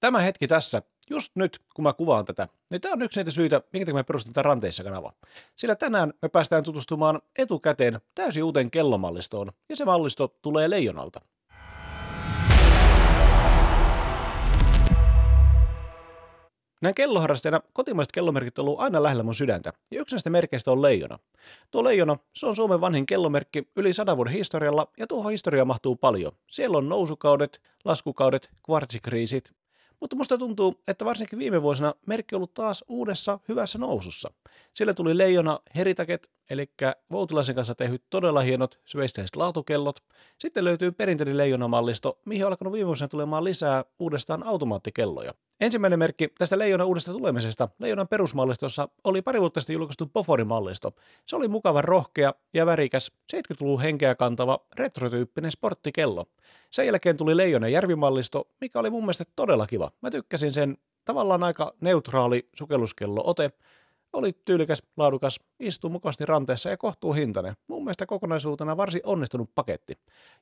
tämä hetki tässä, just nyt kun mä kuvaan tätä, niin tämä on yksi niitä syitä, minkä me tätä ranteissa kanava. Sillä tänään me päästään tutustumaan etukäteen täysin uuteen kellomallistoon, ja se mallisto tulee leijonalta. Näin kelloharrastajana kotimaiset kellomerkit on ollut aina lähellä mun sydäntä, ja yksi näistä merkeistä on leijona. Tuo leijona, se on Suomen vanhin kellomerkki yli sadan vuoden historialla, ja tuohon historia mahtuu paljon. Siellä on nousukaudet, laskukaudet, kvartsikriisit, mutta musta tuntuu, että varsinkin viime vuosina merkki on ollut taas uudessa hyvässä nousussa. Sillä tuli leijona heritaket, eli Voutilaisen kanssa tehdyt todella hienot sveitsiläiset laatukellot. Sitten löytyy perinteinen leijonamallisto, mihin on alkanut viime vuosina tulemaan lisää uudestaan automaattikelloja. Ensimmäinen merkki tästä leijonan uudesta tulemisesta, leijonan perusmallistossa, oli pari vuotta sitten julkaistu Bofori-mallisto. Se oli mukava, rohkea ja värikäs, 70-luvun henkeä kantava, retrotyyppinen sporttikello. Sen jälkeen tuli leijonan järvimallisto, mikä oli mun mielestä todella kiva. Mä tykkäsin sen tavallaan aika neutraali sukelluskello-ote, oli tyylikäs, laadukas, istuu mukavasti ranteessa ja kohtuuhintainen. Mun mielestä kokonaisuutena varsin onnistunut paketti.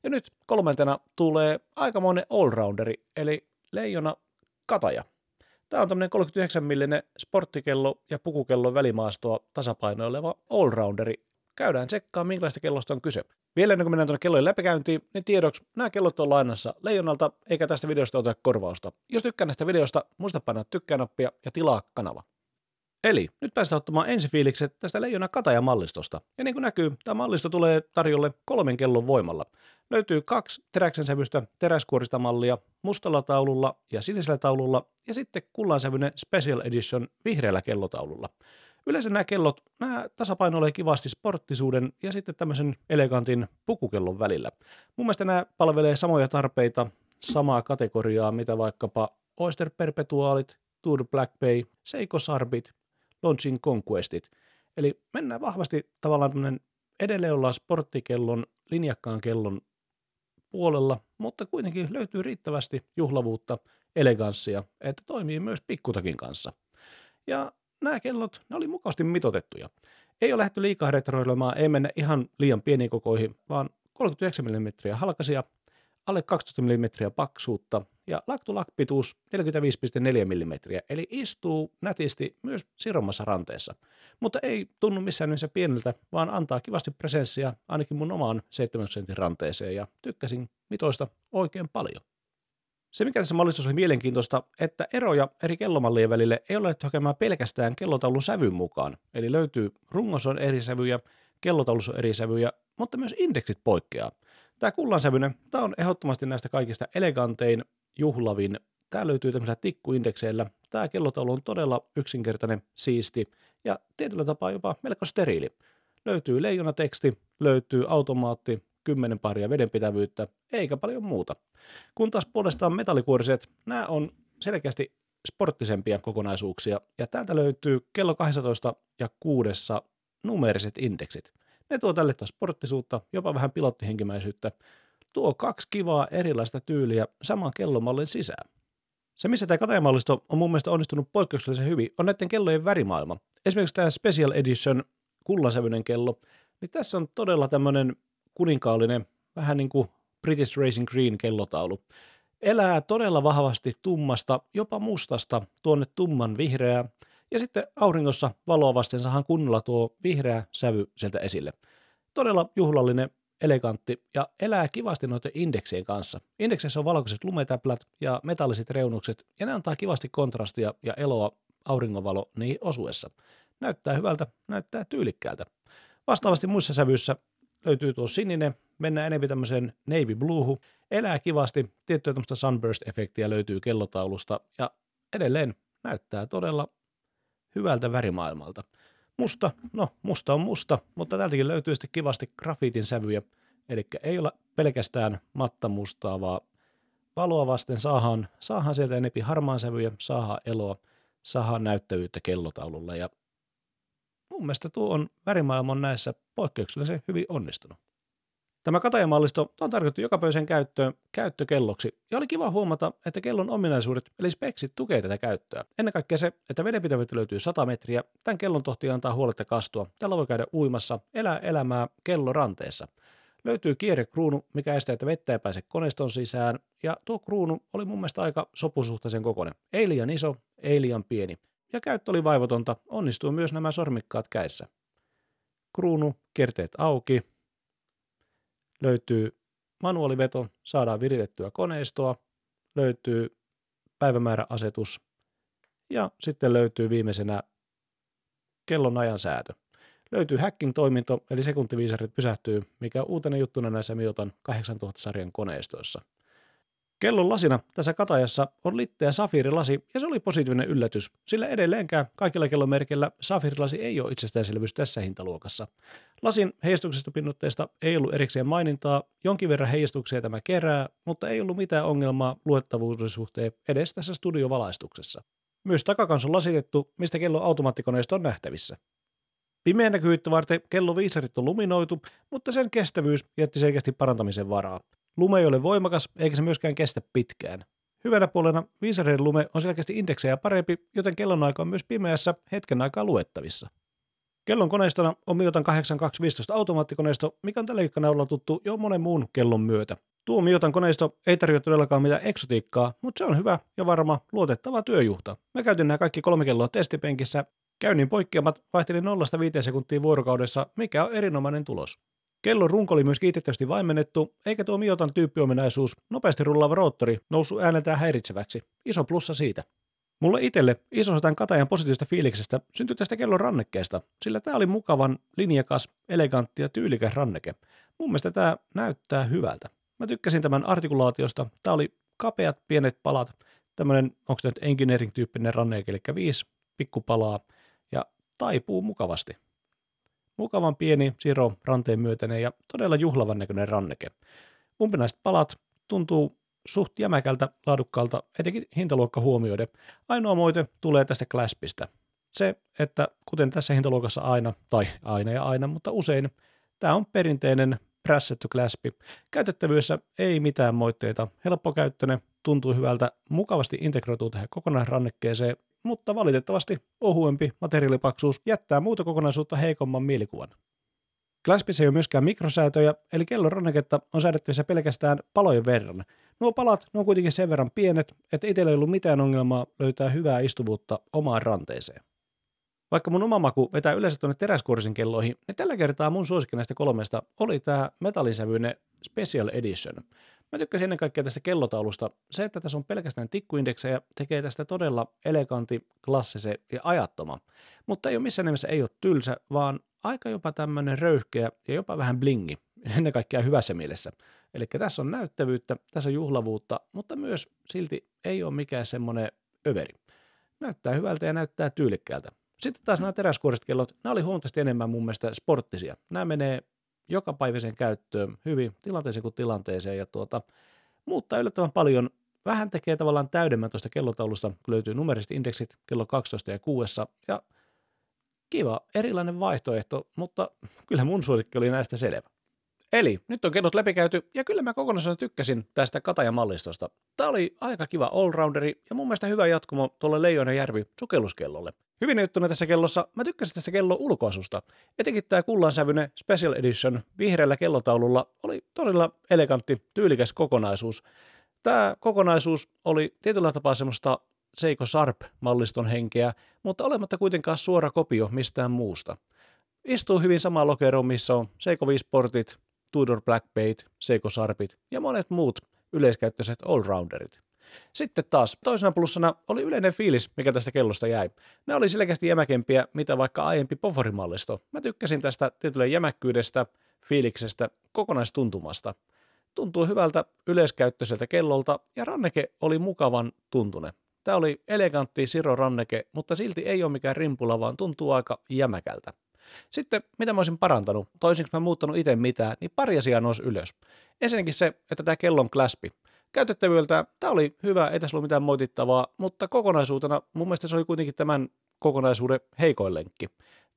Ja nyt kolmantena tulee aikamoinen allrounderi, eli leijona kataja. Tämä on tämmöinen 39 millinen sporttikello ja pukukello välimaastoa tasapainoileva allrounderi. Käydään tsekkaan, minkälaista kellosta on kyse. Vielä ennen kuin mennään tuonne kellojen läpikäyntiin, niin tiedoksi nämä kellot on lainassa leijonalta, eikä tästä videosta ota korvausta. Jos tykkään näistä videosta, muista painaa tykkää-nappia ja tilaa kanava. Eli nyt päästään ottamaan ensifiilikset tästä Leijona Kataja-mallistosta. Ja niin kuin näkyy, tämä mallisto tulee tarjolle kolmen kellon voimalla. Löytyy kaksi teräksen sävystä teräskuorista mallia mustalla taululla ja sinisellä taululla ja sitten kullansävyinen Special Edition vihreällä kellotaululla. Yleensä nämä kellot, nämä tasapainoilee kivasti sporttisuuden ja sitten tämmöisen elegantin pukukellon välillä. Mun mielestä nämä palvelee samoja tarpeita, samaa kategoriaa, mitä vaikkapa Oyster Perpetuaalit, Tour Black Bay, Seiko Sarbit Launching Conquestit. Eli mennään vahvasti tavallaan tämmöinen, edelleen ollaan sporttikellon, linjakkaan kellon puolella, mutta kuitenkin löytyy riittävästi juhlavuutta, eleganssia, että toimii myös pikkutakin kanssa. Ja nämä kellot, ne oli mukavasti mitotettuja. Ei ole lähty liikaa retroilemaan, ei mennä ihan liian pieniin kokoihin, vaan 39 mm halkasia, alle 12 mm paksuutta ja laktulakpituus 45,4 mm, eli istuu nätisti myös sirommassa ranteessa. Mutta ei tunnu missään nimessä pieneltä, vaan antaa kivasti presenssiä ainakin mun omaan 7 sentin ranteeseen ja tykkäsin mitoista oikein paljon. Se, mikä tässä mallissa oli mielenkiintoista, että eroja eri kellomallien välille ei ole hakemaan pelkästään kellotaulun sävyn mukaan. Eli löytyy rungossa on eri sävyjä, kellotaulussa on eri sävyjä, mutta myös indeksit poikkeaa. Tämä kullansävyinen, tämä on ehdottomasti näistä kaikista elegantein juhlavin. Tämä löytyy tämmöisellä tikkuindekseillä. Tämä kellotaulu on todella yksinkertainen, siisti ja tietyllä tapaa jopa melko steriili. Löytyy leijonateksti, löytyy automaatti, kymmenen paria vedenpitävyyttä, eikä paljon muuta. Kun taas puolestaan metallikuoriset, nämä on selkeästi sporttisempia kokonaisuuksia, ja täältä löytyy kello 12 ja 6 numeriset indeksit. Ne tuo tälle taas sporttisuutta, jopa vähän pilottihenkimäisyyttä, tuo kaksi kivaa erilaista tyyliä saman kellomallin sisään. Se, missä tämä katemallisto on mun mielestä onnistunut poikkeuksellisen hyvin, on näiden kellojen värimaailma. Esimerkiksi tämä Special Edition kullansävyinen kello, niin tässä on todella tämmöinen kuninkaallinen, vähän niin kuin British Racing Green kellotaulu. Elää todella vahvasti tummasta, jopa mustasta, tuonne tumman vihreää, ja sitten auringossa valoa vasten saahan kunnolla tuo vihreä sävy sieltä esille. Todella juhlallinen elegantti ja elää kivasti noiden indeksien kanssa. Indekseissä on valkoiset lumetäplät ja metalliset reunukset, ja ne antaa kivasti kontrastia ja eloa auringonvalo niihin osuessa. Näyttää hyvältä, näyttää tyylikkäältä. Vastaavasti muissa sävyissä löytyy tuo sininen, mennään enemmän tämmöiseen navy bluehu, elää kivasti, tiettyä tämmöistä sunburst-efektiä löytyy kellotaulusta, ja edelleen näyttää todella hyvältä värimaailmalta. Musta, no musta on musta, mutta tältäkin löytyy sitten kivasti grafiitin sävyjä. Eli ei ole pelkästään mattamustaa, vaan valoa vasten saahan, saahan sieltä enempi harmaan sävyjä, saahan eloa, saahan näyttävyyttä kellotaululla. Ja mun mielestä tuo on värimaailma on näissä poikkeuksellisen hyvin onnistunut. Tämä katajamallisto on tarkoitettu pöysen käyttöön käyttökelloksi, ja oli kiva huomata, että kellon ominaisuudet eli speksit tukee tätä käyttöä. Ennen kaikkea se, että vedenpitävyyttä löytyy 100 metriä, tämän kellon tohti antaa huoletta kastua, tällä voi käydä uimassa, elää elämää kello ranteessa – Löytyy kierrekruunu, mikä estää, että vettä ei pääse koneiston sisään, ja tuo kruunu oli mun mielestä aika sopusuhtaisen kokoinen. Ei liian iso, ei liian pieni. Ja käyttö oli vaivotonta, onnistuu myös nämä sormikkaat käissä. Kruunu, kerteet auki, löytyy manuaaliveto, saadaan viritettyä koneistoa, löytyy päivämääräasetus ja sitten löytyy viimeisenä kellonajan säätö löytyy hacking toiminto, eli sekuntiviisarit pysähtyy, mikä on uutena juttuna näissä Miotan 8000-sarjan koneistoissa. Kellon lasina tässä katajassa on litteä safiirilasi ja se oli positiivinen yllätys, sillä edelleenkään kaikilla kellomerkillä safiirilasi ei ole itsestäänselvyys tässä hintaluokassa. Lasin heijastuksesta pinnotteesta ei ollut erikseen mainintaa, jonkin verran heijastuksia tämä kerää, mutta ei ollut mitään ongelmaa luettavuuden suhteen edes tässä studiovalaistuksessa. Myös takakansi on lasitettu, mistä kello automaattikoneisto on nähtävissä. Pimeän näkyvyyttä varten kello viisarit on luminoitu, mutta sen kestävyys jätti selkeästi parantamisen varaa. Lume ei ole voimakas, eikä se myöskään kestä pitkään. Hyvänä puolena viisareiden lume on selkeästi indeksejä parempi, joten kellonaika on myös pimeässä hetken aikaa luettavissa. Kellon koneistona on Miotan 8215 automaattikoneisto, mikä on tälläkin kanavalla tuttu jo monen muun kellon myötä. Tuo Miotan koneisto ei tarjoa todellakaan mitään eksotiikkaa, mutta se on hyvä ja varma luotettava työjuhta. Mä käytin nämä kaikki kolme kelloa testipenkissä Käynnin poikkeamat vaihteli 0-5 sekuntia vuorokaudessa, mikä on erinomainen tulos. Kellon runko oli myös kiitettävästi vaimennettu, eikä tuo Miotan tyyppiominaisuus, nopeasti rullaava roottori, noussut ääneltään häiritseväksi. Iso plussa siitä. Mulle itselle iso tämän katajan positiivista fiiliksestä syntyi tästä kellon rannekkeesta, sillä tämä oli mukavan, linjakas, elegantti ja tyylikäs ranneke. Mun mielestä tämä näyttää hyvältä. Mä tykkäsin tämän artikulaatiosta. Tämä oli kapeat pienet palat, tämmöinen, onko tämä nyt engineering-tyyppinen ranneke, eli viisi pikkupalaa, taipuu mukavasti. Mukavan pieni siro ranteen myötäinen ja todella juhlavan näköinen ranneke. Umpinaiset palat tuntuu suht jämäkältä, laadukkaalta, etenkin hintaluokka huomioiden. Ainoa moite tulee tästä kläspistä. Se, että kuten tässä hintaluokassa aina, tai aina ja aina, mutta usein, tämä on perinteinen prässetty kläspi. Käytettävyydessä ei mitään moitteita, helppokäyttöinen, tuntuu hyvältä, mukavasti integroituu tähän kokonaisrannekkeeseen mutta valitettavasti ohuempi materiaalipaksuus jättää muuta kokonaisuutta heikomman mielikuvan. Glaspissa ei ole myöskään mikrosäätöjä, eli kellon ranneketta on säädettävissä pelkästään palojen verran. Nuo palat ne on kuitenkin sen verran pienet, että itsellä ei ollut mitään ongelmaa löytää hyvää istuvuutta omaan ranteeseen. Vaikka mun oma maku vetää yleensä tuonne teräskuorisen kelloihin, niin tällä kertaa mun suosikki näistä kolmesta oli tämä metallinsävyinen Special Edition. Mä tykkäsin ennen kaikkea tästä kellotaulusta. Se, että tässä on pelkästään tikkuindeksejä, tekee tästä todella elegantti, klassise ja ajattoma. Mutta ei ole missään nimessä ei ole tylsä, vaan aika jopa tämmöinen röyhkeä ja jopa vähän blingi, ennen kaikkea hyvässä mielessä. Eli tässä on näyttävyyttä, tässä on juhlavuutta, mutta myös silti ei ole mikään semmoinen överi. Näyttää hyvältä ja näyttää tyylikkäältä. Sitten taas nämä teräskuoriset kellot, nämä oli huomattavasti enemmän mun mielestä sporttisia. Nämä menee joka jokapäiväiseen käyttöön hyvin tilanteeseen kuin tilanteeseen ja tuota, muuttaa yllättävän paljon. Vähän tekee tavallaan täydemmän tuosta kellotaulusta, kun löytyy numeriset indeksit kello 12 ja 6 ja kiva, erilainen vaihtoehto, mutta kyllä mun suosikki oli näistä selvä. Eli nyt on kellot läpikäyty, ja kyllä mä kokonaisuudessaan tykkäsin tästä Kataja-mallistosta. Tämä oli aika kiva allrounderi, ja mun mielestä hyvä jatkumo tuolle Leijonajärvi sukelluskellolle. Hyvin juttuna tässä kellossa, mä tykkäsin tässä kellon ulkoasusta. Etenkin tämä kullansävyinen Special Edition vihreällä kellotaululla oli todella elegantti, tyylikäs kokonaisuus. Tämä kokonaisuus oli tietyllä tapaa semmoista Seiko Sharp-malliston henkeä, mutta olematta kuitenkaan suora kopio mistään muusta. Istuu hyvin sama lokero, missä on Seiko 5 Tudor Black Bait, Seiko Sharpit ja monet muut yleiskäyttöiset allrounderit. Sitten taas toisena plussana oli yleinen fiilis, mikä tästä kellosta jäi. Ne oli selkeästi jämäkempiä, mitä vaikka aiempi povorimallisto. Mä tykkäsin tästä tietyllä jämäkkyydestä, fiiliksestä, kokonaistuntumasta. Tuntuu hyvältä yleiskäyttöiseltä kellolta ja ranneke oli mukavan tuntune. Tämä oli elegantti Siro ranneke, mutta silti ei ole mikään rimpula, vaan tuntuu aika jämäkältä. Sitten, mitä mä olisin parantanut, toisinko mä muuttanut itse mitään, niin pari asiaa nousi ylös. Ensinnäkin se, että tämä kellon klaspi käytettävyyltä tämä oli hyvä, ei tässä ollut mitään moitittavaa, mutta kokonaisuutena mun mielestä se oli kuitenkin tämän kokonaisuuden heikoin lenkki.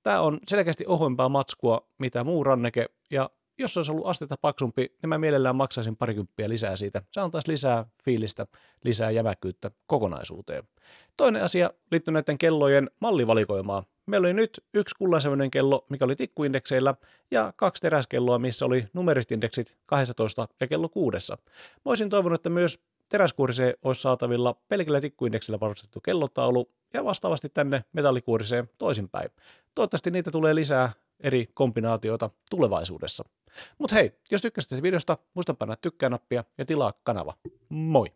Tämä on selkeästi ohuempaa matskua, mitä muu ranneke, ja jos olisi ollut astetta paksumpi, niin mä mielellään maksaisin parikymppiä lisää siitä. Se antaisi lisää fiilistä, lisää jämäkkyyttä kokonaisuuteen. Toinen asia liittyy näiden kellojen mallivalikoimaan. Meillä oli nyt yksi kullansävyinen kello, mikä oli tikkuindekseillä, ja kaksi teräskelloa, missä oli numeristindeksit 12 ja kello 6. Mä olisin toivonut, että myös teräskuuriseen olisi saatavilla pelkillä tikkuindeksillä varustettu kellotaulu ja vastaavasti tänne metallikuuriseen toisinpäin. Toivottavasti niitä tulee lisää eri kombinaatioita tulevaisuudessa. Mutta hei, jos tykkäsit videosta, muista painaa tykkää-nappia ja tilaa kanava. Moi!